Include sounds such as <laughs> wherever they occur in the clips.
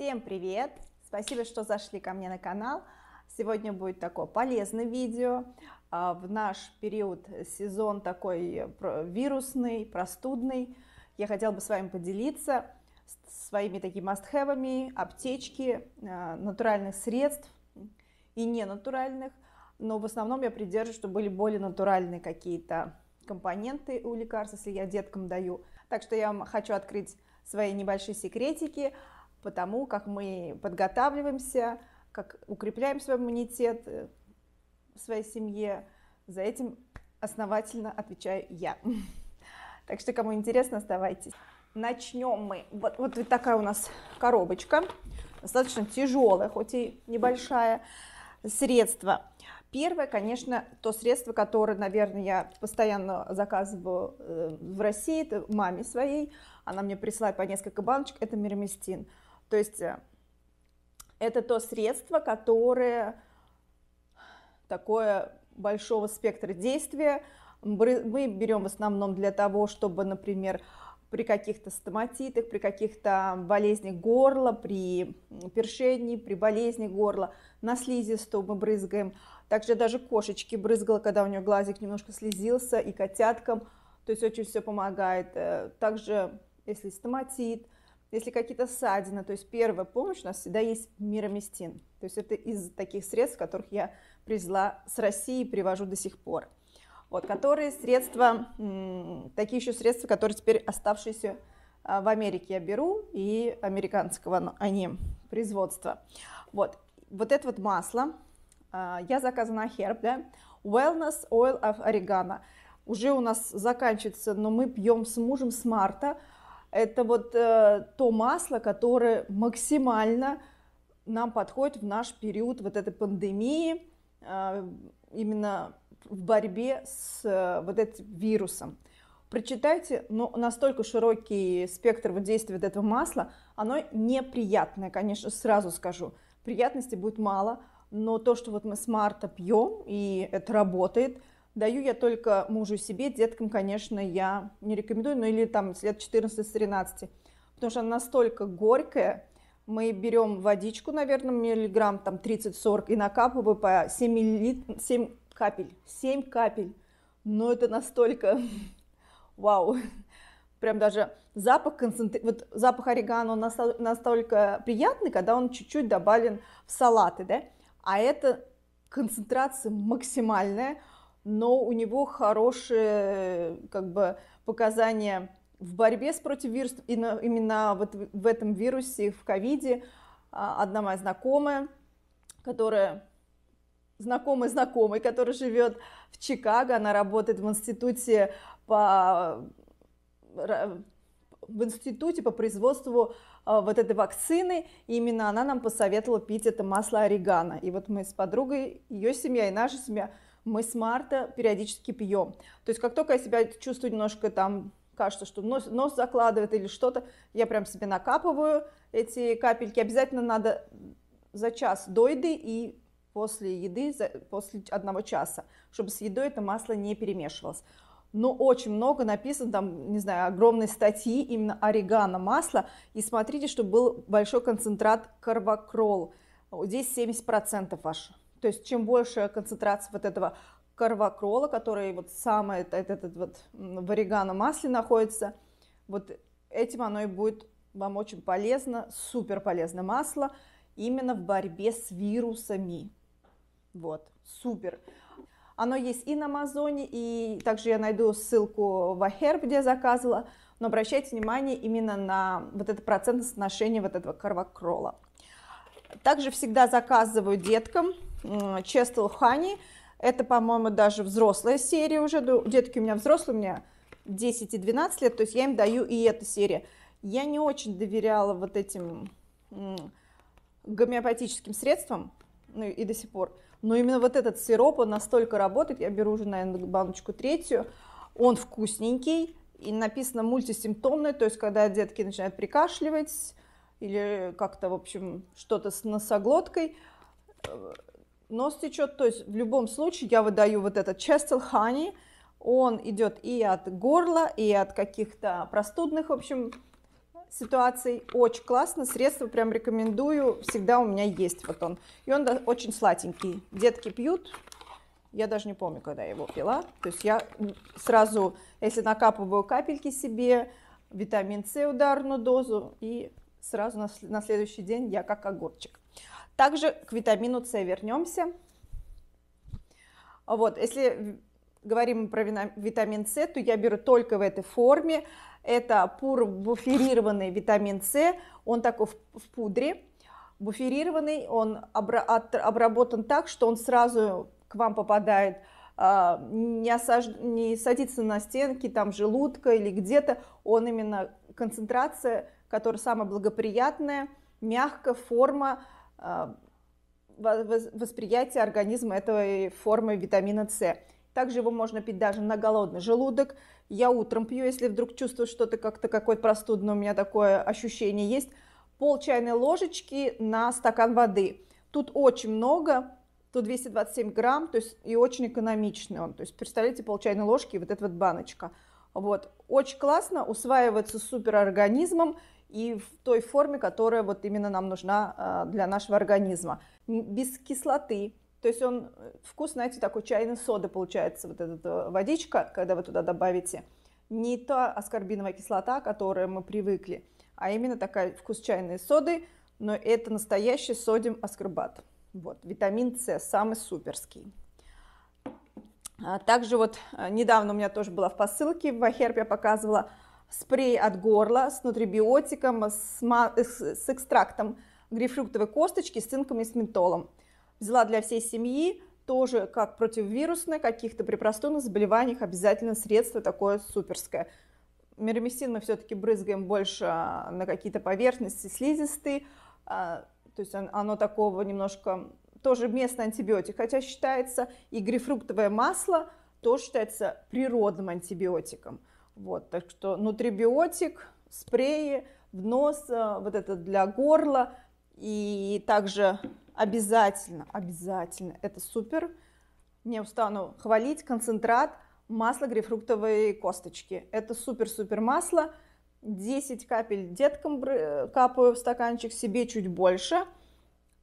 Всем привет! Спасибо, что зашли ко мне на канал. Сегодня будет такое полезное видео. А, в наш период сезон такой вирусный, простудный. Я хотела бы с вами поделиться своими такими мастхевами, аптечки, а, натуральных средств и ненатуральных. Но в основном я придерживаюсь, чтобы были более натуральные какие-то компоненты у лекарств, если я деткам даю. Так что я вам хочу открыть свои небольшие секретики – потому как мы подготавливаемся, как укрепляем свой иммунитет э, в своей семье. За этим основательно отвечаю я. <laughs> Так что, кому интересно, оставайтесь. Начнем мы. Вот, вот такая у нас коробочка, достаточно тяжелая, хоть и небольшая. Средство. Первое, конечно, то средство, которое, наверное, я постоянно заказываю э, в России, это маме своей. Она мне присылает по несколько баночек, это мироместин. То есть э, это то средство, которое такое большого спектра действия. Мы берем в основном для того, чтобы, например, при каких-то стоматитах, при каких-то болезнях горла, при першении, при болезни горла, на слизистую мы брызгаем. Также даже кошечки брызгала, когда у нее глазик немножко слезился, и котяткам. То есть очень все помогает. Э, также, если стоматит, если какие-то ссадины, то есть первая помощь у нас всегда есть мироместин. То есть это из таких средств, которых я привезла с России и привожу до сих пор. Вот, которые средства, такие еще средства, которые теперь оставшиеся а, в Америке я беру, и американского они а производства. Вот, вот это вот масло, а, я заказана Herb, да, Wellness Oil of Oregano. Уже у нас заканчивается, но мы пьем с мужем с марта, это вот э, то масло, которое максимально нам подходит в наш период вот этой пандемии, э, именно в борьбе с э, вот этим вирусом. Прочитайте, но настолько широкий спектр вот действия вот этого масла, оно неприятное, конечно, сразу скажу. Приятности будет мало, но то, что вот мы с марта пьем, и это работает, Даю я только мужу себе, деткам, конечно, я не рекомендую, ну или там с лет 14 с 13, потому что она настолько горькая, мы берем водичку, наверное, миллиграмм там 30-40 и накапываем по 7, милли... 7 капель, 7 капель, но ну, это настолько, <laughs> вау, прям даже запах концентри... вот запах орегано настолько приятный, когда он чуть-чуть добавлен в салаты, да, а это концентрация максимальная, но у него хорошие как бы, показания в борьбе с против И на, именно вот в этом вирусе, в ковиде, а, одна моя знакомая, которая знакомый знакомый, который живет в Чикаго, она работает в институте по в институте по производству а, вот этой вакцины, и именно она нам посоветовала пить это масло орегано. И вот мы с подругой, ее семья и наша семья – мы с марта периодически пьем. То есть как только я себя чувствую немножко там, кажется, что нос, нос закладывает или что-то, я прям себе накапываю эти капельки. Обязательно надо за час до еды и после еды, за, после одного часа, чтобы с едой это масло не перемешивалось. Но очень много написано, там, не знаю, огромные статьи именно орегано масла. И смотрите, чтобы был большой концентрат карвакрол. Здесь 70% ваш то есть чем больше концентрация вот этого карвакрола, который вот самое, этот, этот вот в орегано масле находится, вот этим оно и будет вам очень полезно, супер полезное масло именно в борьбе с вирусами. Вот, супер. Оно есть и на Амазоне, и также я найду ссылку в Ахерб, где я заказывала. Но обращайте внимание именно на вот это процентное соотношение вот этого карвакрола. Также всегда заказываю деткам Честл Хани. Это, по-моему, даже взрослая серия уже. Ну, детки у меня взрослые, у меня 10 и 12 лет, то есть я им даю и эту серию. Я не очень доверяла вот этим гомеопатическим средствам, ну и до сих пор. Но именно вот этот сироп, он настолько работает, я беру уже, наверное, баночку третью, он вкусненький, и написано мультисимптомный, то есть когда детки начинают прикашливать или как-то, в общем, что-то с носоглоткой, э, нос течет, то есть в любом случае я выдаю вот этот chestel honey, он идет и от горла, и от каких-то простудных, в общем, ситуаций. Очень классно, средство прям рекомендую, всегда у меня есть вот он. И он очень сладенький, детки пьют, я даже не помню, когда я его пила. То есть я сразу, если накапываю капельки себе, витамин С ударную дозу, и сразу на следующий день я как огурчик. Также к витамину С вернемся. Вот, если говорим про витамин С, то я беру только в этой форме. Это буферированный витамин С, он такой в пудре. Буферированный, он обработан так, что он сразу к вам попадает, а, не, осаж... не садится на стенки там желудка или где-то, он именно концентрация, которая самая благоприятная, мягкая форма, а, восприятие организма этой формы витамина С. Также его можно пить даже на голодный желудок. Я утром пью, если вдруг чувствую что-то как-то какое-то простудное, у меня такое ощущение есть. Пол чайной ложечки на стакан воды. Тут очень много, тут 227 грамм, то есть и очень экономичный он. То есть представляете, пол чайной ложки и вот эта вот баночка. Вот. Очень классно, усваивается суперорганизмом и в той форме, которая вот именно нам нужна а, для нашего организма. Без кислоты, то есть он э, вкус, знаете, такой чайной соды получается, вот эта э, водичка, когда вы туда добавите. Не та аскорбиновая кислота, к которой мы привыкли, а именно такая вкус чайной соды, но это настоящий содиум аскорбат. Вот, витамин С, самый суперский. А также вот э, недавно у меня тоже была в посылке, в Ахерб я показывала, спрей от горла с нутрибиотиком, с, с экстрактом грейпфрутовой косточки, с цинком и с ментолом. Взяла для всей семьи, тоже как противовирусное, каких-то при простудных заболеваниях обязательно средство такое суперское. Мироместин мы все-таки брызгаем больше а, на какие-то поверхности слизистые, а, то есть оно такого немножко тоже местный антибиотик, хотя считается и грейпфруктовое масло тоже считается природным антибиотиком – вот, так что нутрибиотик, спреи в нос, э, вот это для горла. И также обязательно, обязательно, это супер, не устану хвалить, концентрат масла грейпфруктовой косточки. Это супер-супер масло. 10 капель деткам э, капаю в стаканчик, себе чуть больше.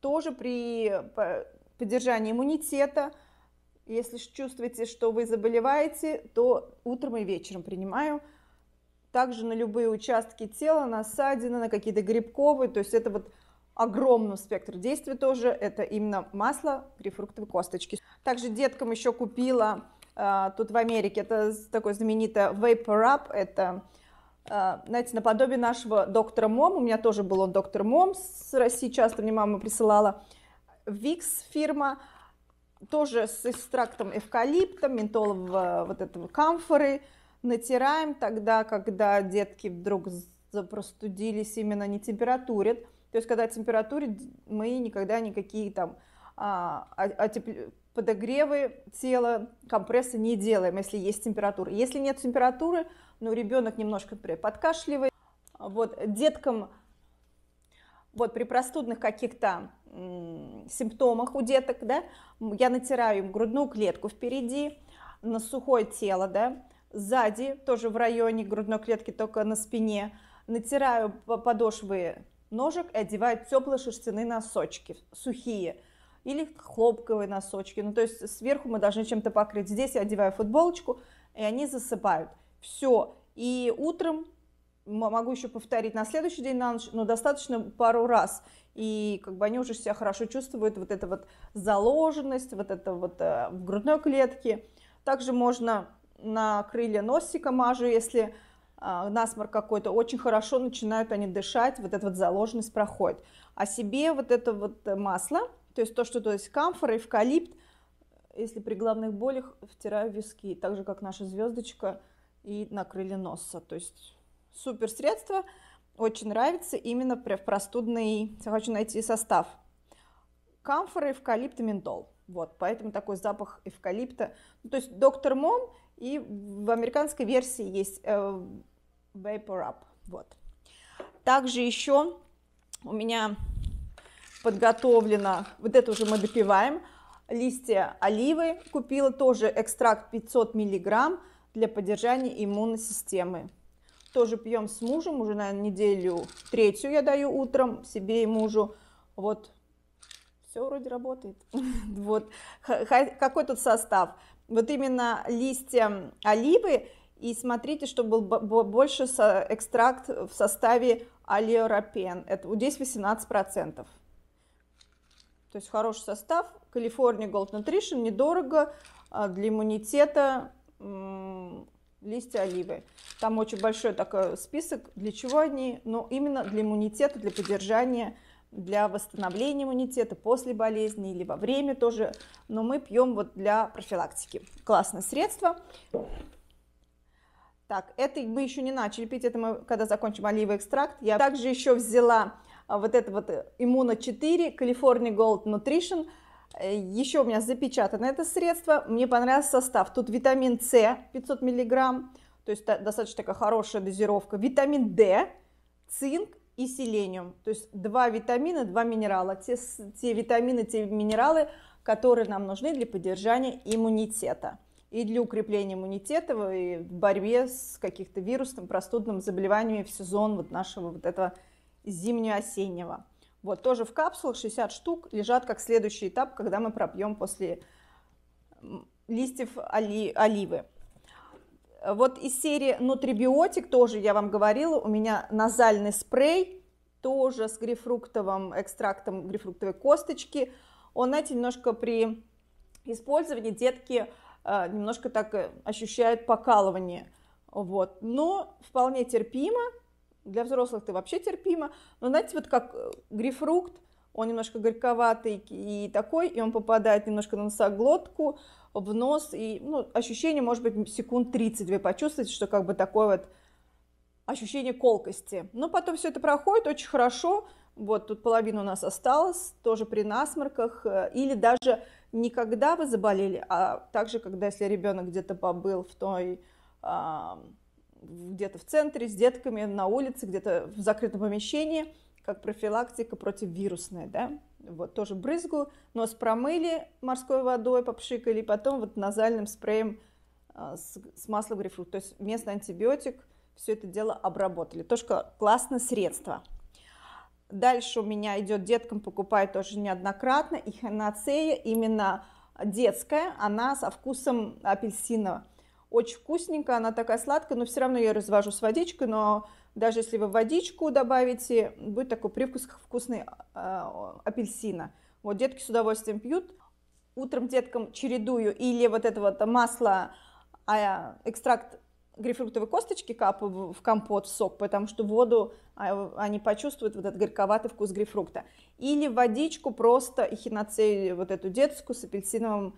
Тоже при э, поддержании иммунитета – если чувствуете, что вы заболеваете, то утром и вечером принимаю. Также на любые участки тела, на ссадины, на какие-то грибковые. То есть это вот огромный спектр действий тоже. Это именно масло грейпфруктовой косточки. Также деткам еще купила э, тут в Америке, это такое знаменитое Vapor Up. Это, э, знаете, наподобие нашего доктора Мом. У меня тоже был он доктор Мом с России. Часто мне мама присылала. Викс фирма – тоже с экстрактом эвкалипта, ментолового э, вот этого камфоры. Натираем тогда, когда детки вдруг запростудились, именно не температурят. То есть, когда температурит, мы никогда никакие там а, а отеп... подогревы тела, компрессы не делаем, если есть температура. Если нет температуры, ну, ребенок немножко, например, подкашливает. Вот, деткам вот при простудных каких-то симптомах у деток, да, я натираю им грудную клетку впереди, на сухое тело, да, сзади, тоже в районе грудной клетки, только на спине, натираю подошвы ножек и одеваю теплые шерстяные носочки, сухие, или хлопковые носочки, ну то есть сверху мы должны чем-то покрыть. Здесь я одеваю футболочку, и они засыпают. Все, и утром могу еще повторить на следующий день на ночь, но достаточно пару раз. И как бы они уже себя хорошо чувствуют, вот эта вот заложенность, вот это вот э, в грудной клетке. Также можно на крылья носика мажу, если э, насморк какой-то, очень хорошо начинают они дышать, вот эта вот заложенность проходит. А себе вот это вот масло, то есть то, что то есть камфор, эвкалипт, если при главных болях втираю виски, так же как наша звездочка и на крылья носа, то есть супер средство, очень нравится именно в простудный, хочу найти состав. Камфор, эвкалипт ментол. Вот, поэтому такой запах эвкалипта. Ну, то есть доктор Мом и в американской версии есть э, Vapor Up. Вот. Также еще у меня подготовлено, вот это уже мы допиваем, листья оливы купила, тоже экстракт 500 миллиграмм для поддержания иммунной системы. Тоже пьем с мужем, уже, наверное, неделю третью я даю утром себе и мужу. Вот, все вроде работает. <laughs> Вот, какой тут состав? Вот именно листья оливы, и смотрите, чтобы был больше экстракт в составе алиоропен. Это здесь 18%. То есть хороший состав. Калифорния Gold Nutrition недорого а, для иммунитета листья оливы. Там очень большой такой список, для чего они, но именно для иммунитета, для поддержания, для восстановления иммунитета после болезни или во время тоже. Но мы пьем вот для профилактики. Классное средство. Так, это мы еще не начали пить, это мы когда закончим оливый экстракт. Я также еще взяла а, вот это вот иммуно 4, California Gold Nutrition – Э, Еще у меня запечатано это средство. Мне понравился состав. Тут витамин С 500 миллиграмм, то есть достаточно такая хорошая дозировка. Витамин D, цинк и селениум. То есть два витамина, два минерала. Те, те витамины, те минералы, которые нам нужны для поддержания иммунитета и для укрепления иммунитета и в борьбе с каких-то вирусными простудными заболеваниями в сезон вот нашего вот этого зимнего-осеннего. Вот тоже в капсулах 60 штук лежат как следующий этап, когда мы пропьем после листьев оли, оливы. Вот из серии нутрибиотик тоже я вам говорила, у меня назальный спрей, тоже с грейпфруктовым экстрактом грейпфруктовой косточки. Он, знаете, немножко при использовании детки э, немножко так э, ощущают покалывание. Вот. Но вполне терпимо, для взрослых ты вообще терпимо. Но знаете, вот как э, грейпфрукт, он немножко горьковатый и такой, и он попадает немножко на носоглотку, в нос, и ну, ощущение, может быть, секунд 30 вы почувствуете, что как бы такое вот ощущение колкости. Но потом все это проходит очень хорошо, вот тут половина у нас осталась, тоже при насморках, э, или даже никогда вы заболели, а также, когда если ребенок где-то побыл в той где-то в центре с детками, на улице, где-то в закрытом помещении, как профилактика против вирусная, да. Вот тоже брызгу, нос промыли морской водой, попшикали, потом вот назальным спреем а, с, с маслом грейпфрута, то есть местный антибиотик, все это дело обработали. Тоже классное средство. Дальше у меня идет деткам покупаю тоже неоднократно и ханацея именно детская, она со вкусом апельсина очень вкусненько, она такая сладкая, но все равно я развожу с водичкой, но даже если вы водичку добавите, будет такой привкус как вкусный а, а, апельсина. Вот детки с удовольствием пьют. Утром деткам чередую или вот это вот масло, а экстракт грейпфрутовой косточки капаю в компот, в сок, потому что воду а, они почувствуют вот этот горьковатый вкус грейпфрукта. Или водичку просто эхиноцель вот эту детскую с апельсиновым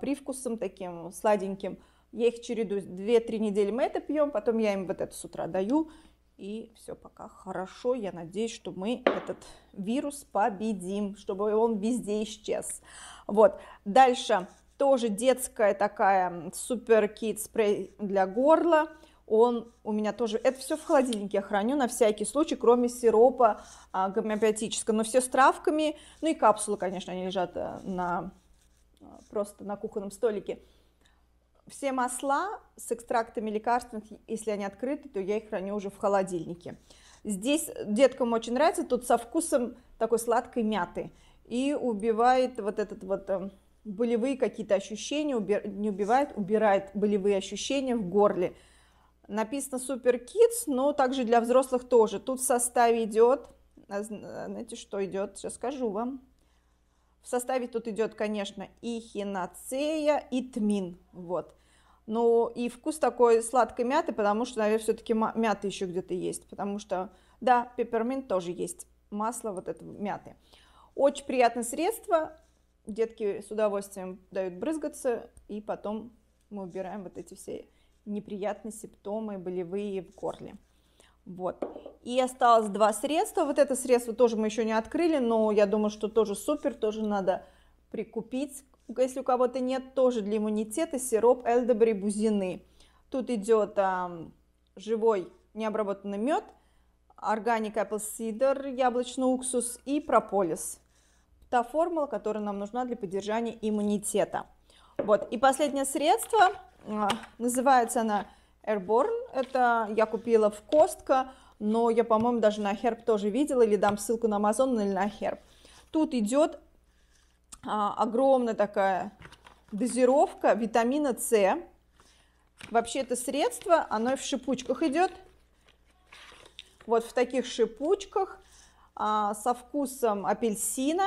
привкусом таким сладеньким – я их чередую. 2-3 недели мы это пьем, потом я им вот это с утра даю. И все пока хорошо. Я надеюсь, что мы этот вирус победим, чтобы он везде исчез. Вот. Дальше тоже детская такая супер кит спрей для горла. Он у меня тоже, это все в холодильнике я храню на всякий случай, кроме сиропа а, гомеопатического, но все с травками, ну и капсулы, конечно, они лежат э, на, а, просто на кухонном столике все масла с экстрактами лекарственных, если они открыты, то я их храню уже в холодильнике. Здесь деткам очень нравится, тут со вкусом такой сладкой мяты. И убивает вот этот вот э, болевые какие-то ощущения, уби... не убивает, убирает болевые ощущения в горле. Написано Super Kids, но также для взрослых тоже. Тут в составе идет, а а знаете, что идет, сейчас скажу вам. В составе тут идет, конечно, и хинацея, и тмин, вот. Ну и вкус такой сладкой мяты, потому что, наверное, все-таки мята еще где-то есть. Потому что, да, пепермин тоже есть, масло вот это мяты. Очень приятное средство. Детки с удовольствием дают брызгаться. И потом мы убираем вот эти все неприятные симптомы, болевые в горле. Вот. И осталось два средства. Вот это средство тоже мы еще не открыли, но я думаю, что тоже супер, тоже надо прикупить если у кого-то нет, тоже для иммунитета сироп элдебри бузины. Тут идет а, живой необработанный мед, органик apple cider, яблочный уксус и прополис. Та формула, которая нам нужна для поддержания иммунитета. Вот. И последнее средство, а, называется она Airborne, это я купила в Костка, но я, по-моему, даже на Херб тоже видела, или дам ссылку на Amazon или на Херб. Тут идет а, огромная такая дозировка витамина С. Вообще это средство, оно и в шипучках идет. Вот в таких шипучках а, со вкусом апельсина.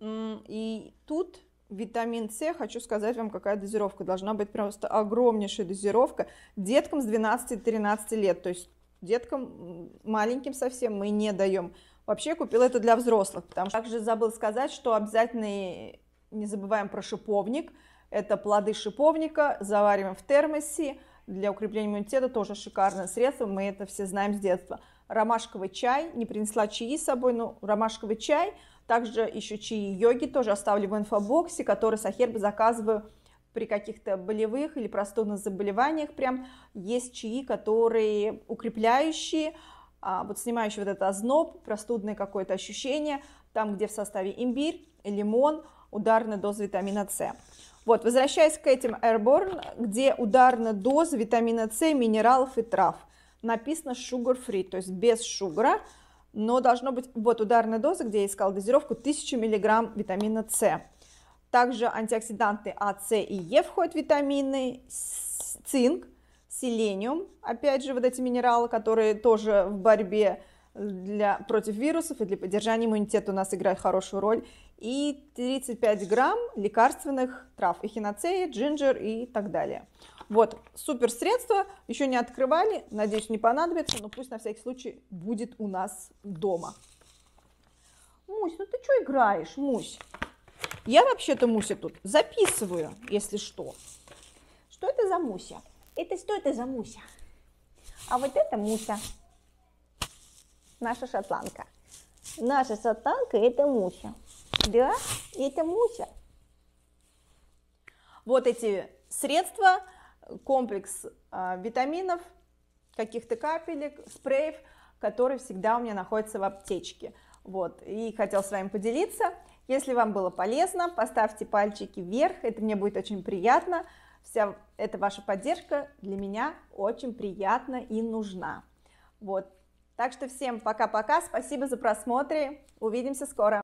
И тут витамин С, хочу сказать вам, какая дозировка. Должна быть просто огромнейшая дозировка деткам с 12-13 лет. То есть деткам маленьким совсем мы не даем Вообще купила это для взрослых, потому что также забыл сказать, что обязательно не забываем про шиповник. Это плоды шиповника, завариваем в термосе. Для укрепления иммунитета тоже шикарное средство, мы это все знаем с детства. Ромашковый чай, не принесла чаи с собой, но ромашковый чай. Также еще чаи йоги тоже оставлю в инфобоксе, который с Ахерба заказываю при каких-то болевых или простудных заболеваниях прям есть чаи, которые укрепляющие, а, вот снимающий вот этот озноб, простудное какое-то ощущение, там, где в составе имбирь, лимон, ударная доза витамина С. Вот, возвращаясь к этим Airborne, где ударная доза витамина С, минералов и трав. Написано sugar free, то есть без шугра, но должно быть, вот ударная доза, где я искала дозировку, 1000 мг витамина С. Также антиоксиданты А, С и Е входят витамины, цинк, селениум, опять же, вот эти минералы, которые тоже в борьбе э, для, против вирусов и для поддержания иммунитета у нас играют хорошую роль. И 35 грамм лекарственных трав, эхиноцея, джинджер и так далее. Вот, супер средство, еще не открывали, надеюсь, не понадобится, но пусть на всякий случай будет у нас дома. Мусь, ну ты что играешь, Мусь? Я вообще-то Муся тут записываю, если что. Что это за Муся? Это что это за Муся? А вот это Муся. Наша шотландка. Наша шотландка это Муся. Да, это Муся. Вот эти средства, комплекс э, витаминов, каких-то капелек, спреев, которые всегда у меня находятся в аптечке. Вот, и хотел с вами поделиться. Если вам было полезно, поставьте пальчики вверх, это мне будет очень приятно. Вся эта ваша поддержка для меня очень приятна и нужна. Вот. Так что всем пока-пока, спасибо за просмотры, увидимся скоро.